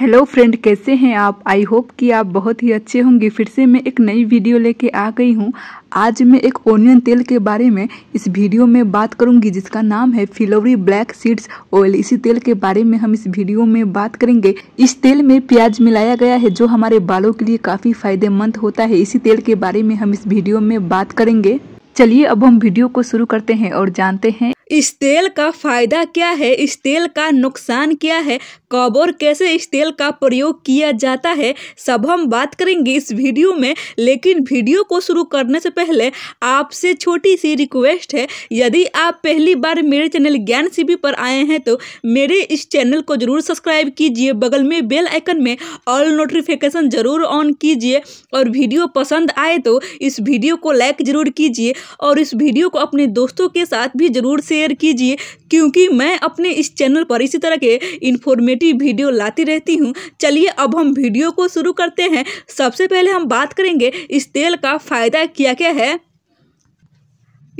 hello friend कैसे हैं आप आई होप कि आप बहुत ही अच्छे होंगे फिर से मैं एक नई वीडियो लेके आ गई हूँ आज मैं एक ओनियन तेल के बारे में इस वीडियो में बात करूंगी जिसका नाम है फिलोरी ब्लैक सीड्स ऑयल इसी तेल के बारे में हम इस वीडियो में बात करेंगे इस तेल में प्याज मिलाया गया है जो हमारे बालों के लिए काफ़ी फायदेमंद होता है इसी तेल के बारे में हम इस वीडियो में बात करेंगे चलिए अब हम वीडियो को शुरू करते हैं और जानते हैं इस तेल का फ़ायदा क्या है इस तेल का नुकसान क्या है कब और कैसे इस तेल का प्रयोग किया जाता है सब हम बात करेंगे इस वीडियो में लेकिन वीडियो को शुरू करने से पहले आपसे छोटी सी रिक्वेस्ट है यदि आप पहली बार मेरे चैनल ज्ञान सीबी पर आए हैं तो मेरे इस चैनल को ज़रूर सब्सक्राइब कीजिए बगल में बेल आइकन में ऑल नोटिफिकेशन ज़रूर ऑन कीजिए और वीडियो पसंद आए तो इस वीडियो को लाइक ज़रूर कीजिए और इस वीडियो को अपने दोस्तों के साथ भी ज़रूर से शेयर कीजिए क्योंकि मैं अपने इस चैनल पर इसी तरह के इन्फॉर्मेटिव वीडियो लाती रहती हूँ चलिए अब हम वीडियो को शुरू करते हैं सबसे पहले हम बात करेंगे इस तेल का फ़ायदा क्या क्या है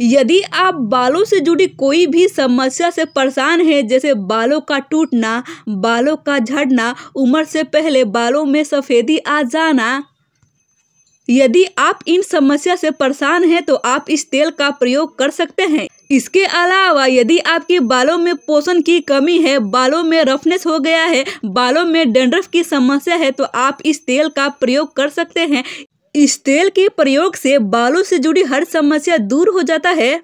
यदि आप बालों से जुड़ी कोई भी समस्या से परेशान हैं जैसे बालों का टूटना बालों का झड़ना उम्र से पहले बालों में सफ़ेदी आ जाना यदि आप इन समस्या से परेशान हैं तो आप इस तेल का प्रयोग कर सकते हैं इसके अलावा यदि आपके बालों में पोषण की कमी है बालों में रफनेस हो गया है बालों में डेंड्रफ की समस्या है तो आप इस तेल का प्रयोग कर सकते हैं इस तेल के प्रयोग से बालों से जुड़ी हर समस्या दूर हो जाता है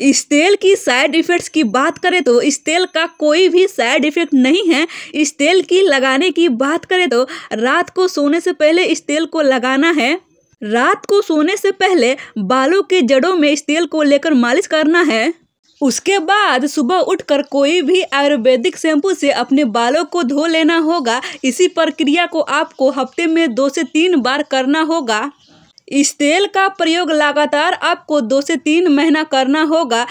इस तेल की साइड इफ़ेक्ट्स की बात करें तो इस तेल का कोई भी साइड इफ़ेक्ट नहीं है इस तेल की लगाने की बात करें तो रात को सोने से पहले इस तेल को लगाना है रात को सोने से पहले बालों के जड़ों में इस तेल को लेकर मालिश करना है उसके बाद सुबह उठकर कोई भी आयुर्वेदिक शैम्पू से अपने बालों को धो लेना होगा इसी प्रक्रिया को आपको हफ्ते में दो से तीन बार करना होगा इस तेल का प्रयोग लगातार आपको दो से तीन महीना करना होगा